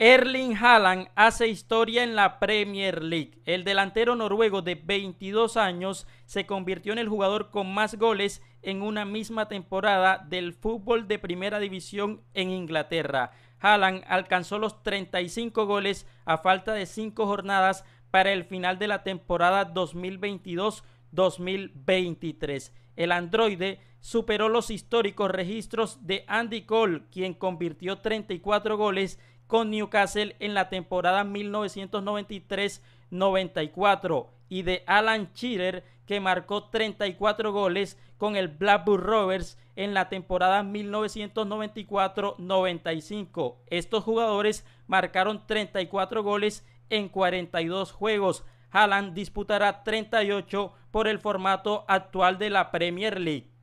Erling Haaland hace historia en la Premier League. El delantero noruego de 22 años se convirtió en el jugador con más goles en una misma temporada del fútbol de primera división en Inglaterra. Haaland alcanzó los 35 goles a falta de 5 jornadas para el final de la temporada 2022 2023. El androide superó los históricos registros de Andy Cole, quien convirtió 34 goles con Newcastle en la temporada 1993-94 y de Alan Cheater que marcó 34 goles con el Blackburn Rovers en la temporada 1994-95. Estos jugadores marcaron 34 goles en 42 juegos. Alan disputará 38 por el formato actual de la Premier League.